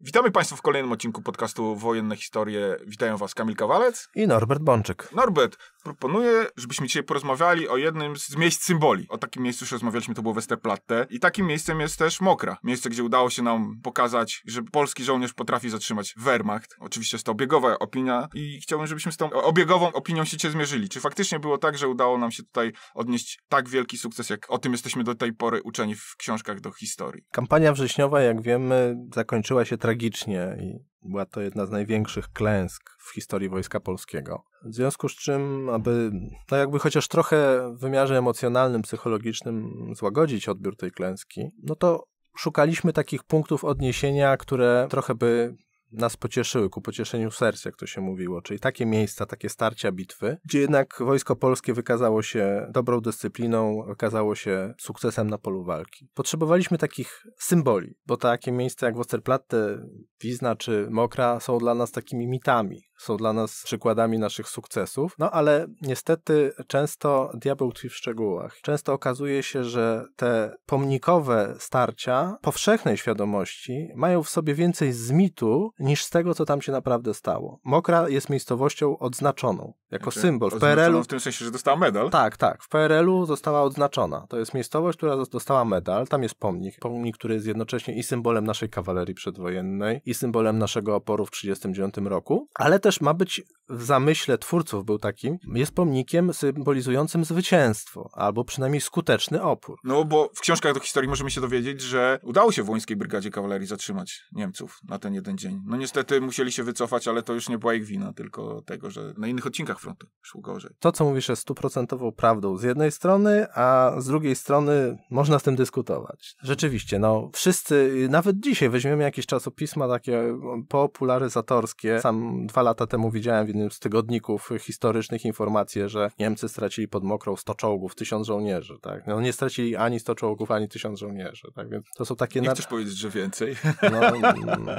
Witamy Państwa w kolejnym odcinku podcastu Wojenne Historie. Witają Was Kamil Kawalec i Norbert Bączyk. Norbert, proponuję, żebyśmy dzisiaj porozmawiali o jednym z miejsc symboli. O takim miejscu już rozmawialiśmy, to było Westerplatte. I takim miejscem jest też Mokra. Miejsce, gdzie udało się nam pokazać, że polski żołnierz potrafi zatrzymać Wehrmacht. Oczywiście jest to obiegowa opinia i chciałbym, żebyśmy z tą obiegową opinią się cię zmierzyli. Czy faktycznie było tak, że udało nam się tutaj odnieść tak wielki sukces, jak o tym jesteśmy do tej pory uczeni w książkach do historii? Kampania wrześniowa, jak wiemy, zakończyła się tragicznie i była to jedna z największych klęsk w historii Wojska Polskiego. W związku z czym, aby no jakby chociaż trochę w wymiarze emocjonalnym, psychologicznym złagodzić odbiór tej klęski, no to szukaliśmy takich punktów odniesienia, które trochę by nas pocieszyły, ku pocieszeniu serc, jak to się mówiło, czyli takie miejsca, takie starcia, bitwy, gdzie jednak wojsko polskie wykazało się dobrą dyscypliną, wykazało się sukcesem na polu walki. Potrzebowaliśmy takich symboli, bo takie miejsca jak Westerplatte, Wizna czy Mokra są dla nas takimi mitami, są dla nas przykładami naszych sukcesów, no ale niestety często diabeł tkwi w szczegółach. Często okazuje się, że te pomnikowe starcia powszechnej świadomości mają w sobie więcej z mitu niż z tego, co tam się naprawdę stało. Mokra jest miejscowością odznaczoną jako znaczy, symbol. W PRL-u w tym sensie, że dostała medal? Tak, tak. W PRL-u została odznaczona. To jest miejscowość, która dostała medal. Tam jest pomnik. Pomnik, który jest jednocześnie i symbolem naszej kawalerii przedwojennej, i symbolem naszego oporu w 1939 roku, ale też ma być w zamyśle twórców był takim, jest pomnikiem symbolizującym zwycięstwo, albo przynajmniej skuteczny opór. No bo w książkach do historii możemy się dowiedzieć, że udało się w Wońskiej Brygadzie Kawalerii zatrzymać Niemców na ten jeden dzień no niestety musieli się wycofać, ale to już nie była ich wina, tylko tego, że na innych odcinkach frontu szło gorzej. To, co mówisz, jest stuprocentową prawdą z jednej strony, a z drugiej strony można z tym dyskutować. Rzeczywiście, no wszyscy, nawet dzisiaj weźmiemy jakieś czasopisma takie no, popularyzatorskie. Sam dwa lata temu widziałem w jednym z tygodników historycznych informację, że Niemcy stracili pod mokrą 100 czołgów, 1000 żołnierzy, tak? No nie stracili ani 100 czołgów, ani 1000 żołnierzy, tak? Więc to są takie... Nie chcesz powiedzieć, że więcej? No, no, no.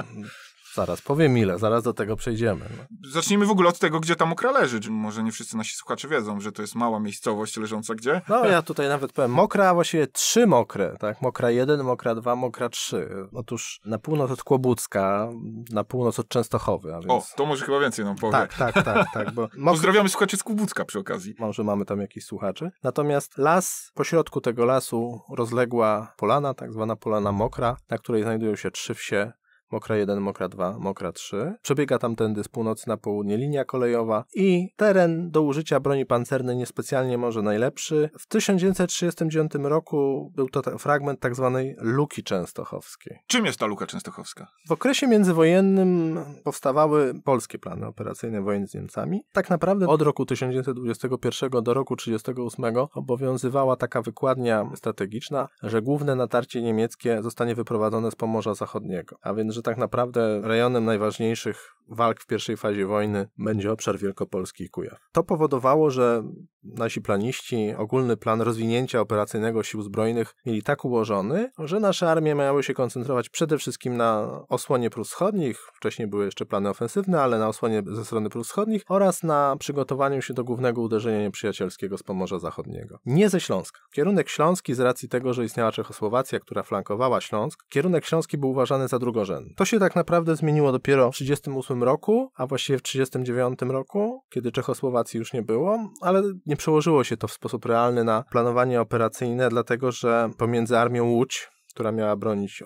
Zaraz powiem ile, zaraz do tego przejdziemy. No. Zacznijmy w ogóle od tego, gdzie tam Mokra leży. Może nie wszyscy nasi słuchacze wiedzą, że to jest mała miejscowość leżąca gdzie? No ja tutaj nawet powiem Mokra, a właściwie trzy Mokre, tak? Mokra jeden, Mokra dwa, Mokra trzy. Otóż na północ od Kłobucka, na północ od Częstochowy, więc... O, to może chyba więcej nam powie. Tak, tak, tak, tak, bo... Mokra... Pozdrawiamy słuchaczy z Kłobucka przy okazji. Może mamy tam jakiś słuchaczy. Natomiast las, pośrodku tego lasu rozległa polana, tak zwana polana Mokra, na której znajdują się trzy wsie Mokra 1, Mokra 2, Mokra 3. Przebiega tamtędy z północy na południe linia kolejowa i teren do użycia broni pancernej niespecjalnie może najlepszy. W 1939 roku był to fragment tak zwanej luki częstochowskiej. Czym jest ta luka częstochowska? W okresie międzywojennym powstawały polskie plany operacyjne wojen z Niemcami. Tak naprawdę od roku 1921 do roku 1938 obowiązywała taka wykładnia strategiczna, że główne natarcie niemieckie zostanie wyprowadzone z Pomorza Zachodniego, a więc, że tak naprawdę rejonem najważniejszych walk w pierwszej fazie wojny będzie obszar Wielkopolski i Kujaw. To powodowało, że Nasi planiści ogólny plan rozwinięcia operacyjnego sił zbrojnych mieli tak ułożony, że nasze armie miały się koncentrować przede wszystkim na osłonie Prus Wschodnich, wcześniej były jeszcze plany ofensywne, ale na osłonie ze strony Prus Wschodnich oraz na przygotowaniu się do głównego uderzenia nieprzyjacielskiego z Pomorza Zachodniego. Nie ze Śląska. Kierunek Śląski z racji tego, że istniała Czechosłowacja, która flankowała Śląsk, kierunek Śląski był uważany za drugorzędny. To się tak naprawdę zmieniło dopiero w 1938 roku, a właściwie w 1939 roku, kiedy Czechosłowacji już nie było, ale nie przełożyło się to w sposób realny na planowanie operacyjne, dlatego że pomiędzy armią Łódź, która miała bronić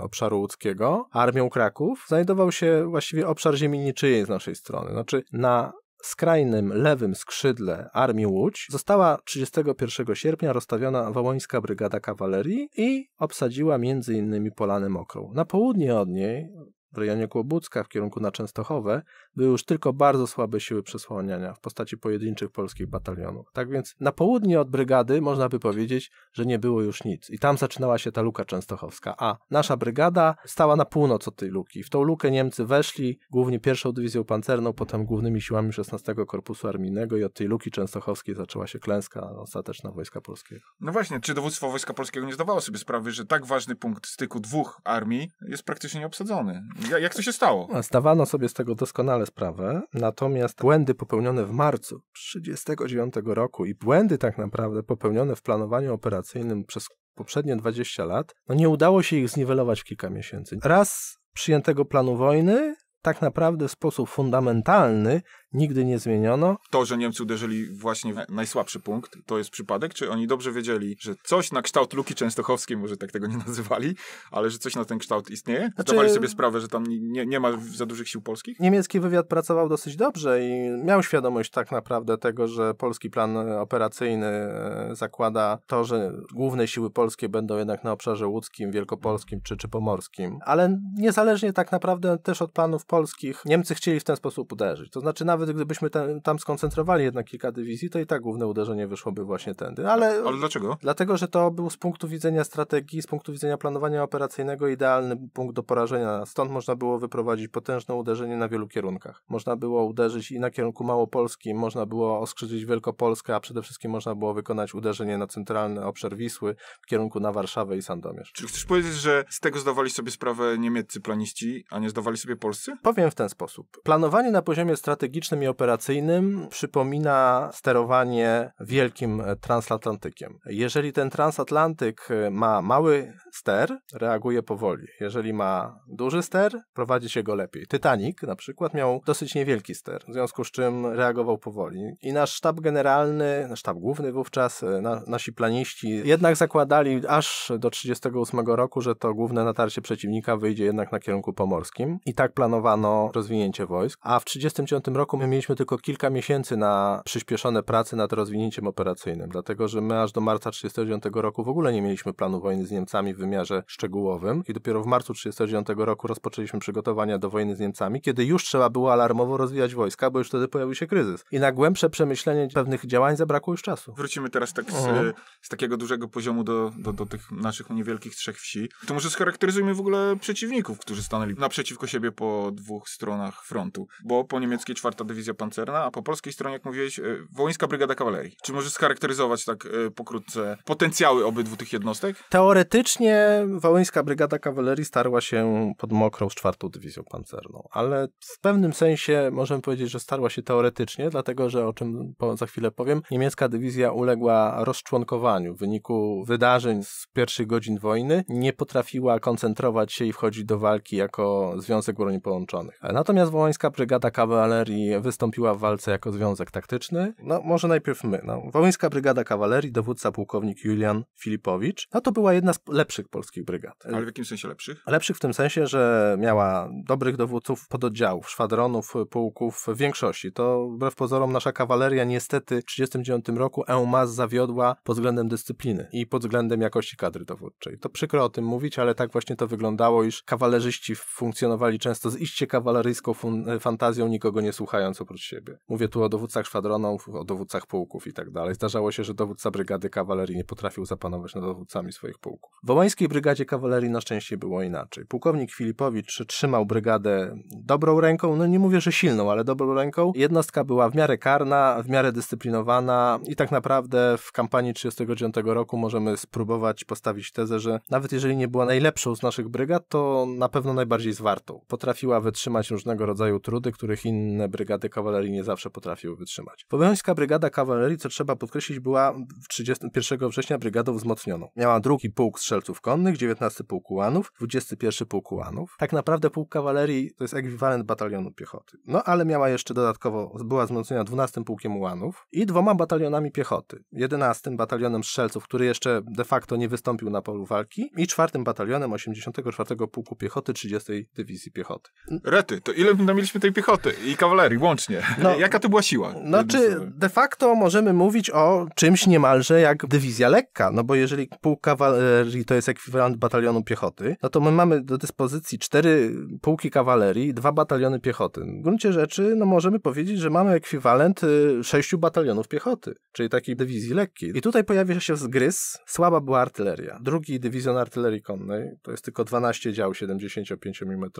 obszaru łódzkiego, a armią Kraków, znajdował się właściwie obszar ziemi niczyjej z naszej strony. Znaczy na skrajnym lewym skrzydle Armii Łódź została 31 sierpnia rozstawiona Wołońska Brygada Kawalerii i obsadziła m.in. polanę Mokrą. Na południe od niej w rejonie Kłobucka w kierunku na Częstochowę były już tylko bardzo słabe siły przesłaniania w postaci pojedynczych polskich batalionów. Tak więc na południe od brygady można by powiedzieć, że nie było już nic. I tam zaczynała się ta luka częstochowska. A nasza brygada stała na północ od tej luki. W tą lukę Niemcy weszli, głównie pierwszą dywizją pancerną, potem głównymi siłami 16 Korpusu Armijnego i od tej luki częstochowskiej zaczęła się klęska ostateczna Wojska Polskiego. No właśnie, czy dowództwo Wojska Polskiego nie zdawało sobie sprawy, że tak ważny punkt styku dwóch armii jest praktycznie obsadzony? Jak to się stało? No, zdawano sobie z tego doskonale sprawę, natomiast błędy popełnione w marcu 1939 roku i błędy tak naprawdę popełnione w planowaniu operacyjnym przez poprzednie 20 lat, no nie udało się ich zniwelować w kilka miesięcy. Raz przyjętego planu wojny, tak naprawdę w sposób fundamentalny nigdy nie zmieniono. To, że Niemcy uderzyli właśnie w najsłabszy punkt, to jest przypadek? Czy oni dobrze wiedzieli, że coś na kształt Luki Częstochowskiej, może tak tego nie nazywali, ale że coś na ten kształt istnieje? Znaczy... Zdawali sobie sprawę, że tam nie, nie ma za dużych sił polskich? Niemiecki wywiad pracował dosyć dobrze i miał świadomość tak naprawdę tego, że polski plan operacyjny e, zakłada to, że główne siły polskie będą jednak na obszarze łódzkim, wielkopolskim czy, czy pomorskim. Ale niezależnie tak naprawdę też od planów polskich, Niemcy chcieli w ten sposób uderzyć. To znaczy nawet nawet gdybyśmy tam, tam skoncentrowali jednak kilka dywizji, to i tak główne uderzenie wyszłoby właśnie tędy. Ale, Ale dlaczego? Dlatego, że to był z punktu widzenia strategii, z punktu widzenia planowania operacyjnego idealny punkt do porażenia. Stąd można było wyprowadzić potężne uderzenie na wielu kierunkach. Można było uderzyć i na kierunku małopolskim, można było oskrzydzić Wielkopolskę, a przede wszystkim można było wykonać uderzenie na centralny obszar Wisły w kierunku na Warszawę i Sandomierz. Czy chcesz powiedzieć, że z tego zdawali sobie sprawę niemieccy planiści, a nie zdawali sobie polscy? Powiem w ten sposób. Planowanie na poziomie strategicznym technicznym i operacyjnym przypomina sterowanie wielkim e, transatlantykiem. Jeżeli ten transatlantyk e, ma mały ster, reaguje powoli. Jeżeli ma duży ster, prowadzi się go lepiej. Titanic na przykład miał dosyć niewielki ster, w związku z czym reagował powoli. I nasz sztab generalny, nasz sztab główny wówczas, e, na, nasi planiści jednak zakładali aż do 38 roku, że to główne natarcie przeciwnika wyjdzie jednak na kierunku pomorskim. I tak planowano rozwinięcie wojsk. A w 1939 roku my mieliśmy tylko kilka miesięcy na przyspieszone prace nad rozwinięciem operacyjnym, dlatego że my aż do marca 1939 roku w ogóle nie mieliśmy planu wojny z Niemcami w wymiarze szczegółowym i dopiero w marcu 1939 roku rozpoczęliśmy przygotowania do wojny z Niemcami, kiedy już trzeba było alarmowo rozwijać wojska, bo już wtedy pojawił się kryzys. I na głębsze przemyślenie pewnych działań zabrakło już czasu. Wrócimy teraz tak z, mhm. z takiego dużego poziomu do, do, do tych naszych niewielkich trzech wsi. To może scharakteryzujmy w ogóle przeciwników, którzy stanęli naprzeciwko siebie po dwóch stronach frontu, bo po niemieckiej czwarta dywizja pancerna, a po polskiej stronie, jak mówiłeś, e, Wołyńska Brygada Kawalerii. Czy możesz scharakteryzować tak e, pokrótce potencjały obydwu tych jednostek? Teoretycznie Wołyńska Brygada Kawalerii starła się pod mokrą z czwartą dywizją pancerną, ale w pewnym sensie możemy powiedzieć, że starła się teoretycznie, dlatego że, o czym za chwilę powiem, niemiecka dywizja uległa rozczłonkowaniu w wyniku wydarzeń z pierwszych godzin wojny, nie potrafiła koncentrować się i wchodzić do walki jako Związek Broni Połączonych. Natomiast Wołyńska Brygada Kawalerii wystąpiła w walce jako związek taktyczny? No, może najpierw my. No. Wołyńska Brygada Kawalerii, dowódca pułkownik Julian Filipowicz, no to była jedna z lepszych polskich brygad. Ale w jakim sensie lepszych? Lepszych w tym sensie, że miała dobrych dowódców pododdziałów, szwadronów, pułków w większości. To wbrew pozorom nasza kawaleria niestety w 1939 roku EUMAS zawiodła pod względem dyscypliny i pod względem jakości kadry dowódczej. To przykro o tym mówić, ale tak właśnie to wyglądało, iż kawalerzyści funkcjonowali często z iście kawaleryjską fantazją, nikogo nie słuchając mając oprócz siebie. Mówię tu o dowódcach szwadronów, o dowódcach pułków i tak dalej. Zdarzało się, że dowódca brygady kawalerii nie potrafił zapanować nad dowódcami swoich pułków. W Womańskiej Brygadzie Kawalerii na szczęście było inaczej. Pułkownik Filipowicz trzymał brygadę dobrą ręką, no nie mówię, że silną, ale dobrą ręką. Jednostka była w miarę karna, w miarę dyscyplinowana i tak naprawdę w kampanii 1939 roku możemy spróbować postawić tezę, że nawet jeżeli nie była najlepszą z naszych brygad, to na pewno najbardziej zwartą. Potrafiła wytrzymać różnego rodzaju trudy, których inne brygady brygady kawalerii nie zawsze potrafiły wytrzymać. Powiańska brygada kawalerii, co trzeba podkreślić, była 31 września brygadą wzmocnioną. Miała drugi pułk strzelców konnych, 19 pułk kułanów, 21 pułk kułanów. Tak naprawdę pułk kawalerii to jest ekwiwalent batalionu piechoty. No ale miała jeszcze dodatkowo, była wzmocniona 12 pułkiem ułanów i dwoma batalionami piechoty. 11 batalionem strzelców, który jeszcze de facto nie wystąpił na polu walki i 4 batalionem 84 pułku piechoty 30 dywizji piechoty. Rety, to ile mieliśmy tej piechoty i kawalerii? i łącznie. No, Jaka to była siła? Znaczy, no, de facto możemy mówić o czymś niemalże jak dywizja lekka, no bo jeżeli pułk kawalerii to jest ekwiwalent batalionu piechoty, no to my mamy do dyspozycji cztery pułki kawalerii, dwa bataliony piechoty. W gruncie rzeczy, no możemy powiedzieć, że mamy ekwiwalent y, sześciu batalionów piechoty, czyli takiej dywizji lekkiej. I tutaj pojawia się zgryz, słaba była artyleria. Drugi dywizjon artylerii konnej, to jest tylko 12 dział 75 mm,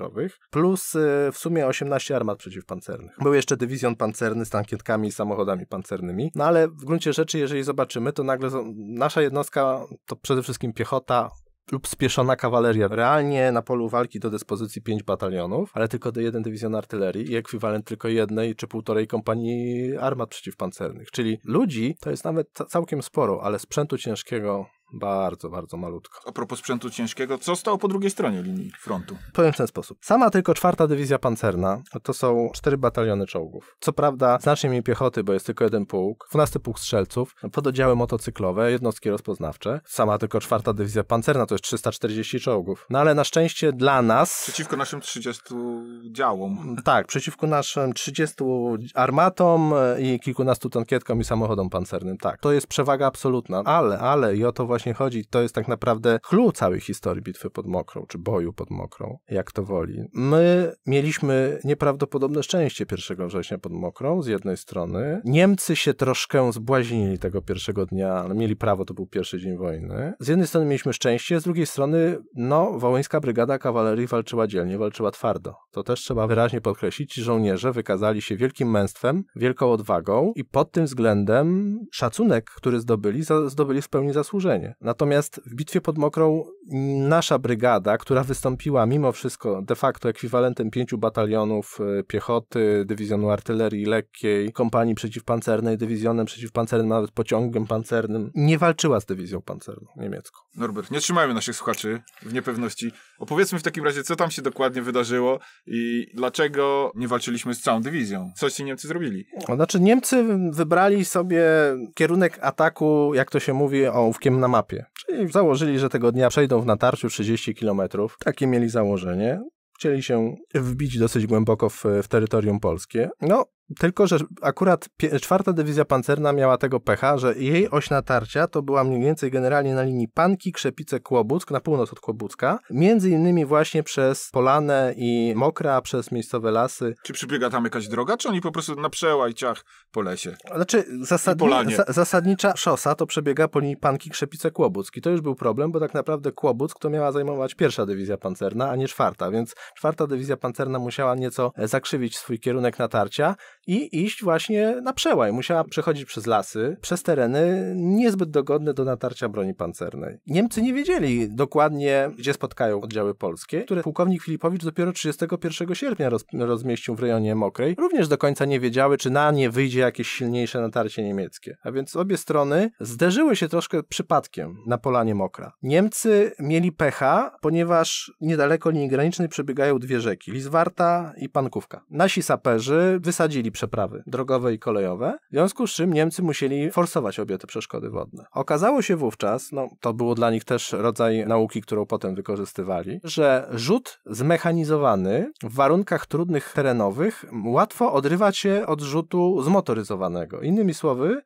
plus y, w sumie 18 armat przeciwpancernych był jeszcze dywizjon pancerny z tankietkami i samochodami pancernymi. No ale w gruncie rzeczy, jeżeli zobaczymy, to nagle nasza jednostka to przede wszystkim piechota, lub spieszona kawaleria. Realnie na polu walki do dyspozycji pięć batalionów, ale tylko do jeden dywizjon artylerii i ekwiwalent tylko jednej czy półtorej kompanii armat przeciwpancernych. Czyli ludzi to jest nawet całkiem sporo, ale sprzętu ciężkiego bardzo, bardzo malutko. A propos sprzętu ciężkiego, co stało po drugiej stronie linii frontu? Powiem w ten sposób. Sama tylko czwarta dywizja pancerna to są cztery bataliony czołgów. Co prawda znacznie mniej piechoty, bo jest tylko jeden pułk, 12 pułk strzelców, pododdziały motocyklowe, jednostki rozpoznawcze. Sama tylko czwarta dywizja pancerna to jest 340 czołgów. No ale na szczęście dla nas... Przeciwko naszym 30 działom. Tak, przeciwko naszym 30 armatom i kilkunastu tankietkom i samochodom pancernym, tak. To jest przewaga absolutna, ale, ale i o to właśnie właśnie chodzi. To jest tak naprawdę chlu całej historii bitwy pod Mokrą, czy boju pod Mokrą, jak to woli. My mieliśmy nieprawdopodobne szczęście 1 września pod Mokrą z jednej strony. Niemcy się troszkę zbłaźnili tego pierwszego dnia, ale mieli prawo, to był pierwszy dzień wojny. Z jednej strony mieliśmy szczęście, z drugiej strony, no, Wołyńska Brygada Kawalerii walczyła dzielnie, walczyła twardo. To też trzeba wyraźnie podkreślić. Ci żołnierze wykazali się wielkim męstwem, wielką odwagą i pod tym względem szacunek, który zdobyli, zdobyli w pełni zasłużenie. Natomiast w bitwie pod Mokrą nasza brygada, która wystąpiła mimo wszystko de facto ekwiwalentem pięciu batalionów y, piechoty, dywizjonu artylerii lekkiej, kompanii przeciwpancernej, dywizjonem przeciwpancernym, nawet pociągiem pancernym, nie walczyła z dywizją pancerną niemiecką. Norbert, nie trzymajmy naszych słuchaczy w niepewności. Opowiedzmy w takim razie, co tam się dokładnie wydarzyło i dlaczego nie walczyliśmy z całą dywizją. Co ci Niemcy zrobili? Znaczy Niemcy wybrali sobie kierunek ataku, jak to się mówi, ołówkiem na mapie. Czyli założyli, że tego dnia przejdą w natarciu 30 km. Takie mieli założenie. Chcieli się wbić dosyć głęboko w, w terytorium polskie. No, tylko, że akurat czwarta dywizja pancerna miała tego pecha, że jej oś natarcia to była mniej więcej generalnie na linii Panki, Krzepice, Kłobuck, na północ od Kłobucka, między innymi właśnie przez Polanę i Mokra, przez miejscowe lasy. Czy przybiega tam jakaś droga, czy oni po prostu na przełaj ciach po lesie? Znaczy, zasadni za zasadnicza szosa to przebiega po linii Panki, Krzepice, Kłobuck i to już był problem, bo tak naprawdę Kłobuck to miała zajmować pierwsza dywizja pancerna, a nie czwarta, więc czwarta dywizja pancerna musiała nieco e, zakrzywić swój kierunek natarcia, i iść właśnie na przełaj. Musiała przechodzić przez lasy, przez tereny niezbyt dogodne do natarcia broni pancernej. Niemcy nie wiedzieli dokładnie, gdzie spotkają oddziały polskie, które pułkownik Filipowicz dopiero 31 sierpnia roz, rozmieścił w rejonie Mokrej. Również do końca nie wiedziały, czy na nie wyjdzie jakieś silniejsze natarcie niemieckie. A więc obie strony zderzyły się troszkę przypadkiem na polanie Mokra. Niemcy mieli pecha, ponieważ niedaleko linii granicznej przebiegają dwie rzeki, Lizwarta i Pankówka. Nasi saperzy wysadzili mieli przeprawy drogowe i kolejowe, w związku z czym Niemcy musieli forsować obie te przeszkody wodne. Okazało się wówczas, no to było dla nich też rodzaj nauki, którą potem wykorzystywali, że rzut zmechanizowany w warunkach trudnych terenowych łatwo odrywa się od rzutu zmotoryzowanego. Innymi słowy...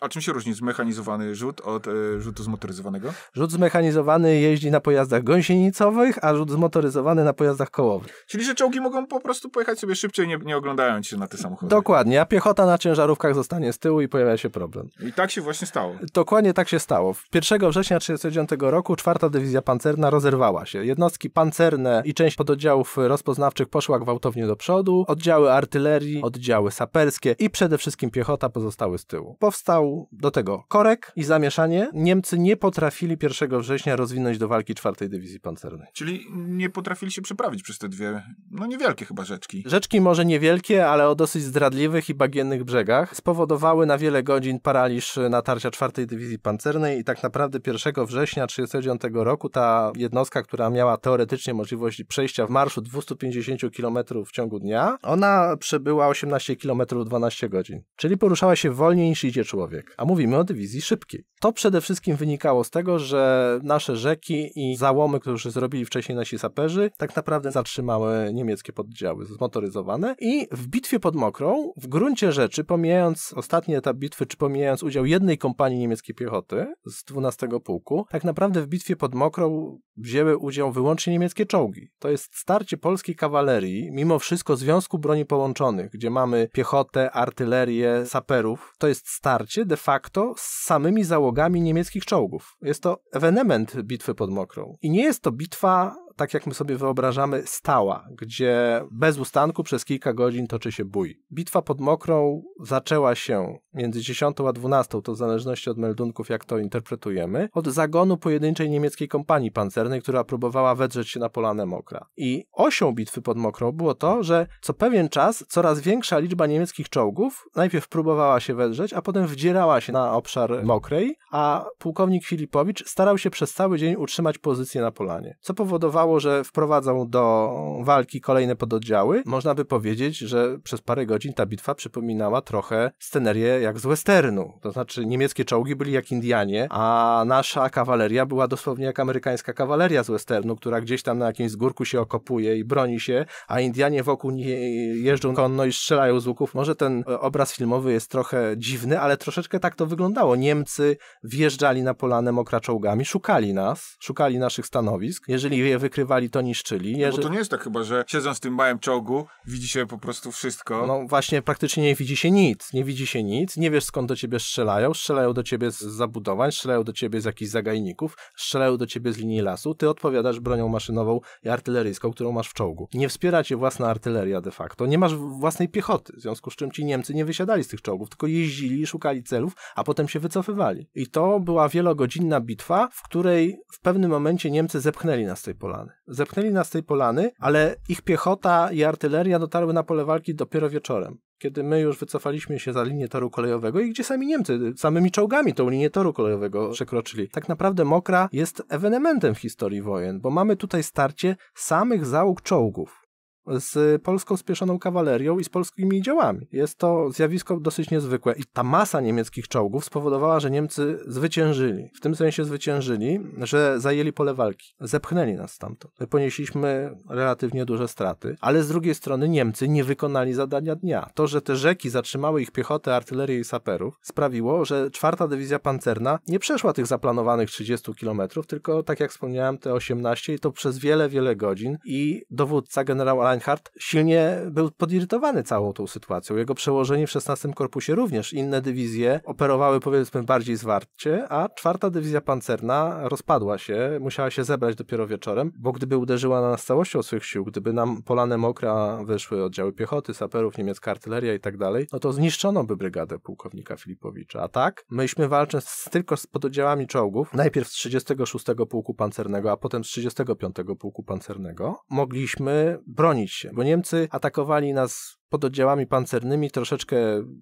A czym się różni zmechanizowany rzut od e, rzutu zmotoryzowanego? Rzut zmechanizowany jeździ na pojazdach gąsienicowych, a rzut zmotoryzowany na pojazdach kołowych. Czyli, że czołgi mogą po prostu pojechać sobie szybciej, nie, nie oglądając się na te samochody. Dokładnie, a piechota na ciężarówkach zostanie z tyłu i pojawia się problem. I tak się właśnie stało. Dokładnie tak się stało. 1 września 1939 roku czwarta dywizja pancerna rozerwała się. Jednostki pancerne i część pododdziałów rozpoznawczych poszła gwałtownie do przodu, oddziały artylerii, oddziały saperskie i przede wszystkim piechota pozostały z tyłu. Powstał do tego korek i zamieszanie. Niemcy nie potrafili 1 września rozwinąć do walki czwartej dywizji pancernej. Czyli nie potrafili się przeprawić przez te dwie, no niewielkie chyba rzeczki. Rzeczki może niewielkie, ale o dosyć zdradliwych i bagiennych brzegach spowodowały na wiele godzin paraliż e, natarcia 4 Dywizji Pancernej i tak naprawdę 1 września 1939 roku ta jednostka, która miała teoretycznie możliwość przejścia w marszu 250 km w ciągu dnia, ona przebyła 18 km 12 godzin, czyli poruszała się wolniej niż idzie człowiek, a mówimy o dywizji szybkiej. To przede wszystkim wynikało z tego, że nasze rzeki i załomy, które już zrobili wcześniej nasi saperzy, tak naprawdę zatrzymały niemieckie poddziały zmotoryzowane i w bitwie pod Mokotą mokrą, w gruncie rzeczy, pomijając ostatni etap bitwy, czy pomijając udział jednej kompanii niemieckiej piechoty z 12 pułku, tak naprawdę w bitwie pod mokrą wzięły udział wyłącznie niemieckie czołgi. To jest starcie polskiej kawalerii, mimo wszystko Związku Broni Połączonych, gdzie mamy piechotę, artylerię, saperów. To jest starcie de facto z samymi załogami niemieckich czołgów. Jest to ewenement bitwy pod mokrą. I nie jest to bitwa tak jak my sobie wyobrażamy, stała, gdzie bez ustanku przez kilka godzin toczy się bój. Bitwa pod Mokrą zaczęła się między 10 a 12, to w zależności od meldunków, jak to interpretujemy, od zagonu pojedynczej niemieckiej kompanii pancernej, która próbowała wedrzeć się na Polanę Mokra. I osią bitwy pod Mokrą było to, że co pewien czas coraz większa liczba niemieckich czołgów najpierw próbowała się wedrzeć, a potem wdzierała się na obszar Mokrej, a pułkownik Filipowicz starał się przez cały dzień utrzymać pozycję na Polanie, co powodowało że wprowadzą do walki kolejne pododdziały. Można by powiedzieć, że przez parę godzin ta bitwa przypominała trochę scenerię jak z westernu. To znaczy niemieckie czołgi byli jak Indianie, a nasza kawaleria była dosłownie jak amerykańska kawaleria z westernu, która gdzieś tam na jakimś zgórku się okopuje i broni się, a Indianie wokół niej jeżdżą konno i strzelają z łuków. Może ten obraz filmowy jest trochę dziwny, ale troszeczkę tak to wyglądało. Niemcy wjeżdżali na polanę mokra czołgami, szukali nas, szukali naszych stanowisk. Jeżeli je wykryli, wykrywali, to niszczyli. No bo to nie jest tak chyba, że siedząc w tym małym czołgu widzi się po prostu wszystko. No właśnie, praktycznie nie widzi się nic. Nie widzi się nic, nie wiesz skąd do ciebie strzelają. Strzelają do ciebie z zabudowań, strzelają do ciebie z jakichś zagajników, strzelają do ciebie z linii lasu. Ty odpowiadasz bronią maszynową i artyleryjską, którą masz w czołgu. Nie wspiera cię własna artyleria de facto. Nie masz własnej piechoty, w związku z czym ci Niemcy nie wysiadali z tych czołgów, tylko jeździli, szukali celów, a potem się wycofywali. I to była wielogodzinna bitwa, w której w pewnym momencie Niemcy zepchnęli nas z tej polany polany. Zepchnęli nas z tej polany, ale ich piechota i artyleria dotarły na pole walki dopiero wieczorem kiedy my już wycofaliśmy się za linię toru kolejowego i gdzie sami Niemcy samymi czołgami tą linię toru kolejowego przekroczyli. Tak naprawdę Mokra jest ewenementem w historii wojen, bo mamy tutaj starcie samych załóg czołgów z polską spieszoną kawalerią i z polskimi działami. Jest to zjawisko dosyć niezwykłe i ta masa niemieckich czołgów spowodowała, że Niemcy zwyciężyli. W tym sensie zwyciężyli, że zajęli pole walki. Zepchnęli nas stamtąd. Ponieśliśmy relatywnie duże straty, ale z drugiej strony Niemcy nie wykonali zadania dnia. To, że te rzeki zatrzymały ich piechotę, artylerię i saperów sprawiło, że czwarta dywizja pancerna nie przeszła tych zaplanowanych 30 kilometrów, tylko tak jak wspomniałem te 18 i to przez wiele, wiele godzin i dowódca generał Reinhardt silnie był podirytowany całą tą sytuacją. Jego przełożenie w 16 Korpusie również. Inne dywizje operowały powiedzmy bardziej zwarcie, a czwarta dywizja pancerna rozpadła się, musiała się zebrać dopiero wieczorem, bo gdyby uderzyła na nas całością swych sił, gdyby nam polane mokra wyszły oddziały piechoty, saperów, niemiecka artyleria i tak dalej, no to zniszczono by brygadę pułkownika Filipowicza. A tak, myśmy walcząc tylko z pododziałami czołgów, najpierw z 36 Pułku Pancernego, a potem z 35 Pułku Pancernego, mogliśmy bronić się, bo Niemcy atakowali nas pod oddziałami pancernymi troszeczkę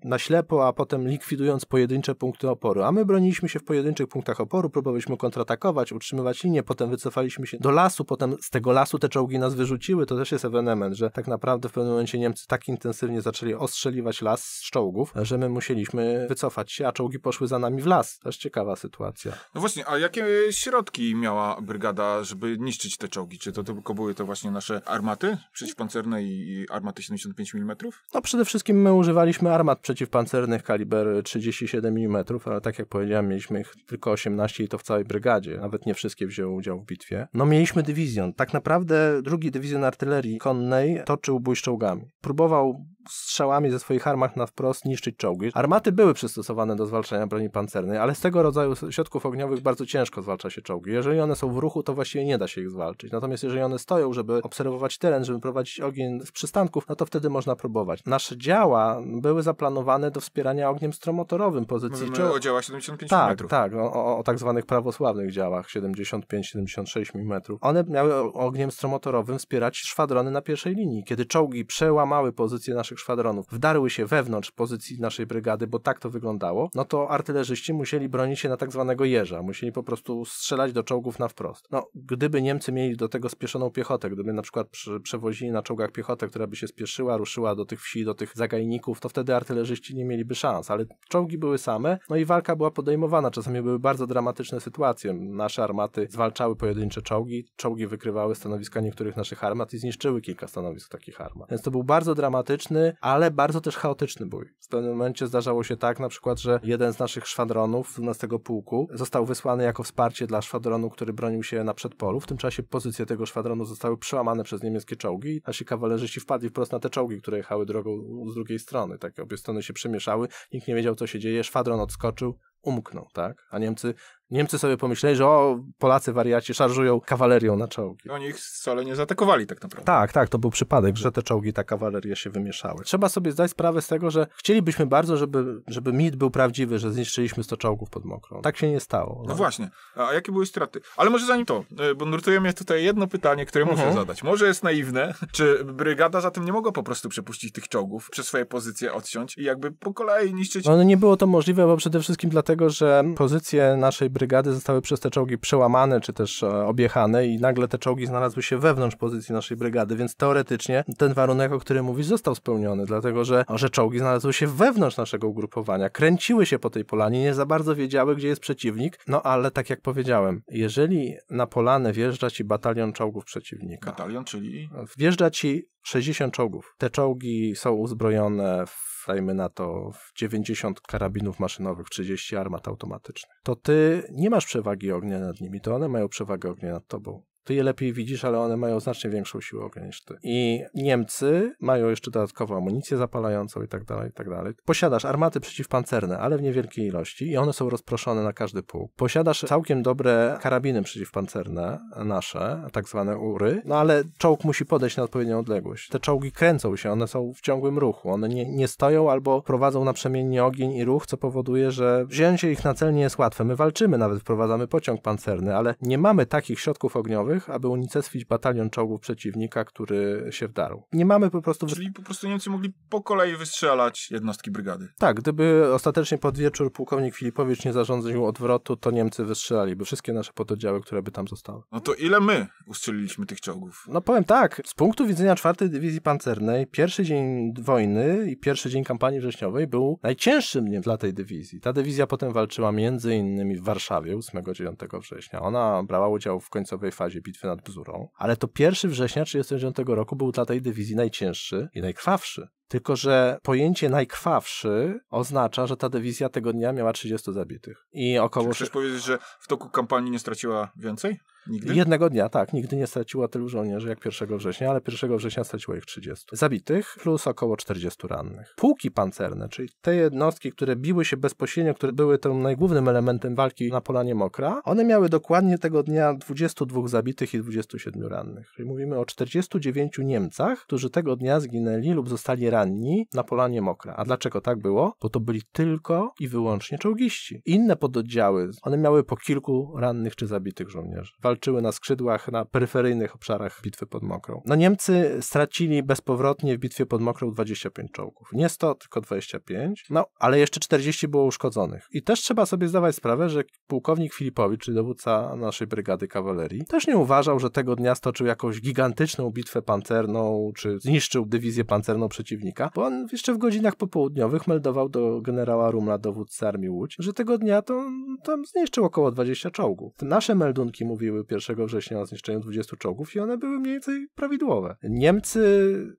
na ślepo, a potem likwidując pojedyncze punkty oporu. A my broniliśmy się w pojedynczych punktach oporu, próbowaliśmy kontratakować, utrzymywać linię, potem wycofaliśmy się do lasu, potem z tego lasu te czołgi nas wyrzuciły. To też jest ewenement, że tak naprawdę w pewnym momencie Niemcy tak intensywnie zaczęli ostrzeliwać las z czołgów, że my musieliśmy wycofać się, a czołgi poszły za nami w las. To jest ciekawa sytuacja. No właśnie, a jakie środki miała brygada, żeby niszczyć te czołgi? Czy to tylko były to właśnie nasze armaty przeciwpancerne i armaty 75 mm? No przede wszystkim my używaliśmy armat przeciwpancernych kaliber 37 mm, ale tak jak powiedziałem, mieliśmy ich tylko 18 i to w całej brygadzie. Nawet nie wszystkie wzięły udział w bitwie. No mieliśmy dywizjon. Tak naprawdę drugi dywizjon artylerii konnej toczył bój czołgami. Próbował strzałami ze swoich armat na wprost niszczyć czołgi. Armaty były przystosowane do zwalczania broni pancernej, ale z tego rodzaju środków ogniowych bardzo ciężko zwalcza się czołgi. Jeżeli one są w ruchu, to właściwie nie da się ich zwalczyć. Natomiast jeżeli one stoją, żeby obserwować teren, żeby prowadzić ogień z przystanków, no to wtedy można próbować. Nasze działa były zaplanowane do wspierania ogniem stromotorowym pozycji Mówimy czołg. o działach 75 tak, mm. Tak, o, o, o tak zwanych prawosławnych działach 75-76 mm. One miały ogniem stromotorowym wspierać szwadrony na pierwszej linii. Kiedy czołgi przełamały pozycję naszych naszych szwadronów wdarły się wewnątrz pozycji naszej brygady, bo tak to wyglądało, no to artylerzyści musieli bronić się na tak zwanego jeża, musieli po prostu strzelać do czołgów na wprost. No, gdyby Niemcy mieli do tego spieszoną piechotę, gdyby na przykład przy, przewozili na czołgach piechotę, która by się spieszyła, ruszyła do tych wsi, do tych zagajników, to wtedy artylerzyści nie mieliby szans, ale czołgi były same, no i walka była podejmowana. Czasami były bardzo dramatyczne sytuacje. Nasze armaty zwalczały pojedyncze czołgi, czołgi wykrywały stanowiska niektórych naszych armat i zniszczyły kilka stanowisk takich armat. Więc to był bardzo dramatyczny ale bardzo też chaotyczny bój. W pewnym momencie zdarzało się tak na przykład, że jeden z naszych szwadronów 12 pułku został wysłany jako wsparcie dla szwadronu, który bronił się na przedpolu. W tym czasie pozycje tego szwadronu zostały przełamane przez niemieckie czołgi. Nasi kawalerzyści wpadli wprost na te czołgi, które jechały drogą z drugiej strony. Tak obie strony się przemieszały, nikt nie wiedział co się dzieje, szwadron odskoczył, umknął, tak? A Niemcy, Niemcy sobie pomyśleli, że o, Polacy wariaci szarżują kawalerią na czołgi. Oni ich wcale nie zaatakowali tak naprawdę. Tak, tak, to był przypadek, że te czołgi, ta kawaleria się wymieszały. Trzeba sobie zdać sprawę z tego, że chcielibyśmy bardzo, żeby, żeby mit był prawdziwy, że zniszczyliśmy 100 czołgów pod Mokrą. Tak się nie stało. No, no właśnie. A jakie były straty? Ale może zanim to, e, bo nurtuje mnie tutaj jedno pytanie, które mhm. muszę zadać. Może jest naiwne, czy brygada zatem nie mogła po prostu przepuścić tych czołgów, przez swoje pozycje odciąć i jakby po kolei niszczyć? No, no nie było to możliwe, bo przede wszystkim dlatego, dlatego, że pozycje naszej brygady zostały przez te czołgi przełamane czy też e, objechane i nagle te czołgi znalazły się wewnątrz pozycji naszej brygady, więc teoretycznie ten warunek, o którym mówisz, został spełniony, dlatego że, że czołgi znalazły się wewnątrz naszego ugrupowania, kręciły się po tej polanie, nie za bardzo wiedziały, gdzie jest przeciwnik, no ale tak jak powiedziałem, jeżeli na polanę wjeżdża ci batalion czołgów przeciwnika. Batalion, czyli? Wjeżdża ci 60 czołgów. Te czołgi są uzbrojone w dajmy na to, w 90 karabinów maszynowych, 30 armat automatycznych, to ty nie masz przewagi ognia nad nimi, to one mają przewagę ognia nad tobą. Ty je lepiej widzisz, ale one mają znacznie większą siłę ognia niż ty. I Niemcy mają jeszcze dodatkowo amunicję zapalającą i tak dalej, i tak dalej. Posiadasz armaty przeciwpancerne, ale w niewielkiej ilości i one są rozproszone na każdy pół. Posiadasz całkiem dobre karabiny przeciwpancerne nasze, tak zwane ury, no ale czołg musi podejść na odpowiednią odległość. Te czołgi kręcą się, one są w ciągłym ruchu, one nie, nie stoją albo prowadzą naprzemiennie ogień i ruch, co powoduje, że wzięcie ich na cel nie jest łatwe. My walczymy, nawet wprowadzamy pociąg pancerny, ale nie mamy takich środków ogniowych, aby unicestwić batalion czołgów przeciwnika, który się wdarł. Nie mamy po prostu... Czyli po prostu Niemcy mogli po kolei wystrzelać jednostki brygady. Tak, gdyby ostatecznie pod wieczór pułkownik Filipowicz nie zarządził odwrotu, to Niemcy wystrzelaliby wszystkie nasze pododdziały, które by tam zostały. No to ile my ustrzeliliśmy tych czołgów? No powiem tak, z punktu widzenia czwartej Dywizji Pancernej, pierwszy dzień wojny i pierwszy dzień kampanii wrześniowej był najcięższym dniem dla tej dywizji. Ta dywizja potem walczyła między innymi w Warszawie 8-9 września. Ona brała udział w końcowej fazie bitwy nad Bzurą, ale to 1 września 1939 roku był dla tej dywizji najcięższy i najkrwawszy. Tylko, że pojęcie najkrwawszy oznacza, że ta dywizja tego dnia miała 30 zabitych. I około. Czy chcesz powiedzieć, że w toku kampanii nie straciła więcej? Nigdy? Jednego dnia, tak. Nigdy nie straciła tylu żołnierzy jak 1 września, ale 1 września straciła ich 30. Zabitych plus około 40 rannych. Pułki pancerne, czyli te jednostki, które biły się bezpośrednio, które były tym najgłównym elementem walki na polanie Mokra, one miały dokładnie tego dnia 22 zabitych i 27 rannych. Czyli mówimy o 49 Niemcach, którzy tego dnia zginęli lub zostali ranni na polanie Mokra. A dlaczego tak było? Bo to byli tylko i wyłącznie czołgiści. Inne pododdziały, one miały po kilku rannych czy zabitych żołnierzy walczyły na skrzydłach na peryferyjnych obszarach bitwy pod Mokrą. No Niemcy stracili bezpowrotnie w bitwie pod Mokrą 25 czołgów. Nie 100, tylko 25, no ale jeszcze 40 było uszkodzonych. I też trzeba sobie zdawać sprawę, że pułkownik Filipowicz, czyli dowódca naszej brygady kawalerii, też nie uważał, że tego dnia stoczył jakąś gigantyczną bitwę pancerną, czy zniszczył dywizję pancerną przeciwnika, bo on jeszcze w godzinach popołudniowych meldował do generała Rumla, dowódcy armii Łódź, że tego dnia to tam zniszczył około 20 czołgów. Nasze meldunki mówiły 1 września o zniszczeniu 20 czołgów i one były mniej więcej prawidłowe. Niemcy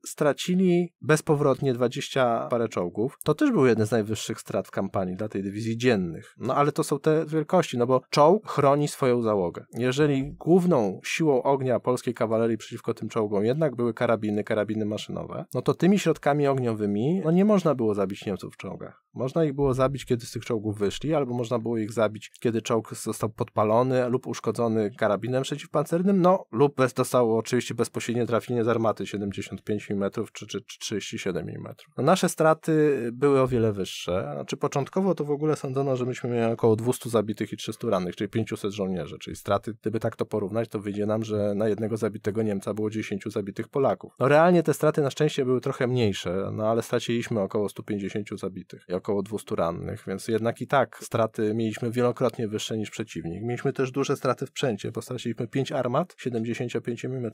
stracili bezpowrotnie 20 parę czołgów. To też był jeden z najwyższych strat w kampanii dla tej dywizji dziennych. No ale to są te wielkości, no bo czołg chroni swoją załogę. Jeżeli główną siłą ognia polskiej kawalerii przeciwko tym czołgom jednak były karabiny, karabiny maszynowe, no to tymi środkami ogniowymi no nie można było zabić Niemców w czołgach. Można ich było zabić, kiedy z tych czołgów wyszli, albo można było ich zabić, kiedy czołg został podpalony lub uszkodzony karabinem karabinem przeciwpancernym, no lub bez, dostało oczywiście bezpośrednie trafienie z armaty 75 mm czy, czy, czy 37 mm. No, nasze straty były o wiele wyższe. Znaczy początkowo to w ogóle sądzono, że myśmy mieli około 200 zabitych i 300 rannych, czyli 500 żołnierzy, czyli straty, gdyby tak to porównać, to wyjdzie nam, że na jednego zabitego Niemca było 10 zabitych Polaków. No realnie te straty na szczęście były trochę mniejsze, no ale straciliśmy około 150 zabitych i około 200 rannych, więc jednak i tak straty mieliśmy wielokrotnie wyższe niż przeciwnik. Mieliśmy też duże straty w sprzęcie, bo straciliśmy 5 armat 75 mm,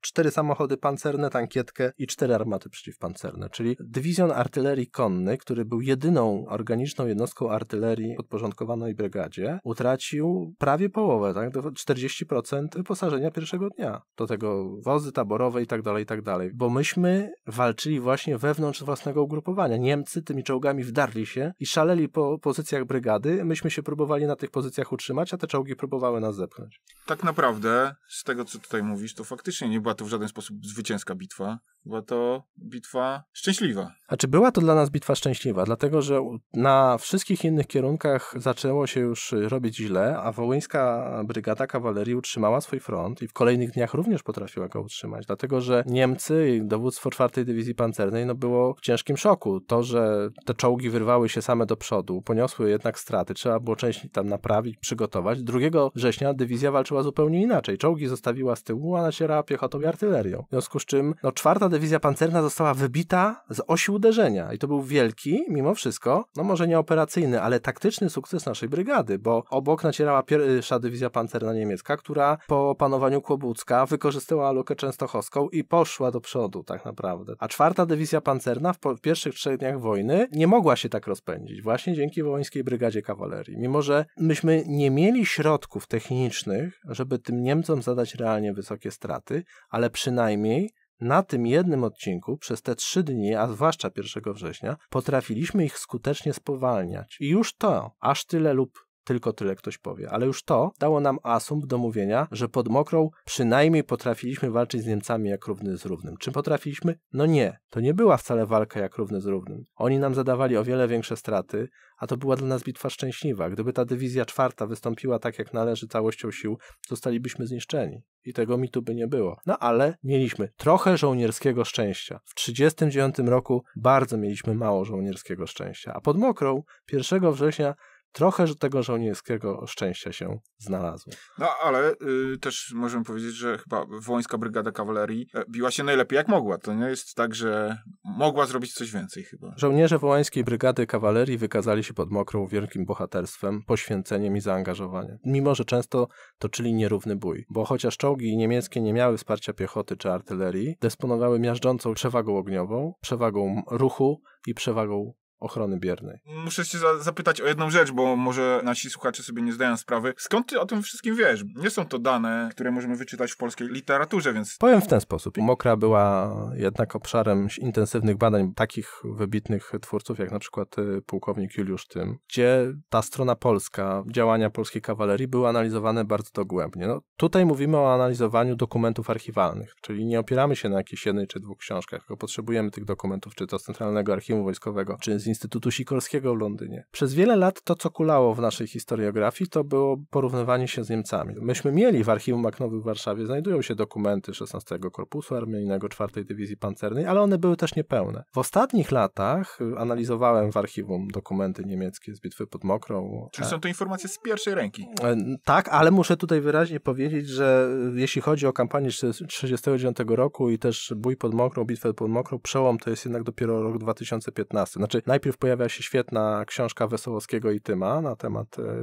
4 samochody pancerne, tankietkę i 4 armaty przeciwpancerne, czyli dywizjon artylerii konny, który był jedyną organiczną jednostką artylerii podporządkowanej brygadzie, utracił prawie połowę, tak, 40% wyposażenia pierwszego dnia. Do tego wozy taborowe i tak dalej, i tak dalej. Bo myśmy walczyli właśnie wewnątrz własnego ugrupowania. Niemcy tymi czołgami wdarli się i szaleli po pozycjach brygady. Myśmy się próbowali na tych pozycjach utrzymać, a te czołgi próbowały nas zepchnąć tak naprawdę, z tego co tutaj mówisz, to faktycznie nie była to w żaden sposób zwycięska bitwa była to bitwa szczęśliwa. A czy była to dla nas bitwa szczęśliwa? Dlatego, że na wszystkich innych kierunkach zaczęło się już y, robić źle, a wołyńska brygada kawalerii utrzymała swój front i w kolejnych dniach również potrafiła go utrzymać, dlatego, że Niemcy i dowództwo czwartej Dywizji Pancernej no, było w ciężkim szoku. To, że te czołgi wyrwały się same do przodu, poniosły jednak straty, trzeba było część tam naprawić, przygotować. 2 września dywizja walczyła zupełnie inaczej. Czołgi zostawiła z tyłu, a nacierała piechotą i artylerią. W związku z czym no, czwarta dywizja pancerna została wybita z osi uderzenia i to był wielki, mimo wszystko, no może nie operacyjny, ale taktyczny sukces naszej brygady, bo obok nacierała pierwsza dywizja pancerna niemiecka, która po panowaniu Kłobucka wykorzystała lukę częstochowską i poszła do przodu tak naprawdę. A czwarta dywizja pancerna w, w pierwszych trzech dniach wojny nie mogła się tak rozpędzić, właśnie dzięki wołońskiej Brygadzie Kawalerii. Mimo, że myśmy nie mieli środków technicznych, żeby tym Niemcom zadać realnie wysokie straty, ale przynajmniej na tym jednym odcinku przez te trzy dni, a zwłaszcza 1 września, potrafiliśmy ich skutecznie spowalniać. I już to, aż tyle lub tylko tyle ktoś powie. Ale już to dało nam asumpt do mówienia, że pod Mokrą przynajmniej potrafiliśmy walczyć z Niemcami jak równy z równym. Czy potrafiliśmy? No nie. To nie była wcale walka jak równy z równym. Oni nam zadawali o wiele większe straty, a to była dla nas bitwa szczęśliwa. Gdyby ta dywizja czwarta wystąpiła tak jak należy całością sił, zostalibyśmy zniszczeni. I tego mitu by nie było. No ale mieliśmy trochę żołnierskiego szczęścia. W 1939 roku bardzo mieliśmy mało żołnierskiego szczęścia, a pod Mokrą 1 września trochę tego żołnierskiego szczęścia się znalazło. No, ale y, też możemy powiedzieć, że chyba Wońska Brygada Kawalerii e, biła się najlepiej jak mogła. To nie jest tak, że mogła zrobić coś więcej chyba. Żołnierze Wołańskiej Brygady Kawalerii wykazali się pod Mokrą wielkim bohaterstwem, poświęceniem i zaangażowaniem. Mimo, że często toczyli nierówny bój, bo chociaż czołgi niemieckie nie miały wsparcia piechoty czy artylerii, dysponowały miażdżącą przewagą ogniową, przewagą ruchu, i przewagą ochrony biernej. Muszę cię za zapytać o jedną rzecz, bo może nasi słuchacze sobie nie zdają sprawy. Skąd ty o tym wszystkim wiesz? Nie są to dane, które możemy wyczytać w polskiej literaturze, więc... Powiem w ten sposób. Mokra była jednak obszarem intensywnych badań takich wybitnych twórców, jak na przykład y, pułkownik Juliusz Tym, gdzie ta strona polska, działania polskiej kawalerii były analizowane bardzo dogłębnie. No, tutaj mówimy o analizowaniu dokumentów archiwalnych, czyli nie opieramy się na jakiejś jednej czy dwóch książkach, tylko potrzebujemy tych dokumentów, czy to z Centralnego Archiwum Wojskowego, czy z Instytutu Sikorskiego w Londynie. Przez wiele lat to, co kulało w naszej historiografii, to było porównywanie się z Niemcami. Myśmy mieli w archiwum Maknowy w Warszawie, znajdują się dokumenty XVI Korpusu Armijnego, IV Dywizji Pancernej, ale one były też niepełne. W ostatnich latach y, analizowałem w archiwum dokumenty niemieckie z bitwy pod Mokrą. Czyli są to informacje z pierwszej ręki. E, tak, ale muszę tutaj wyraźnie powiedzieć, że y, jeśli chodzi o kampanię 1939 roku i też bój pod Mokrą, bitwę pod Mokrą, przełom to jest jednak dopiero rok 2015. Znaczy, najpierw pojawia się świetna książka Wesołowskiego i Tyma na temat e,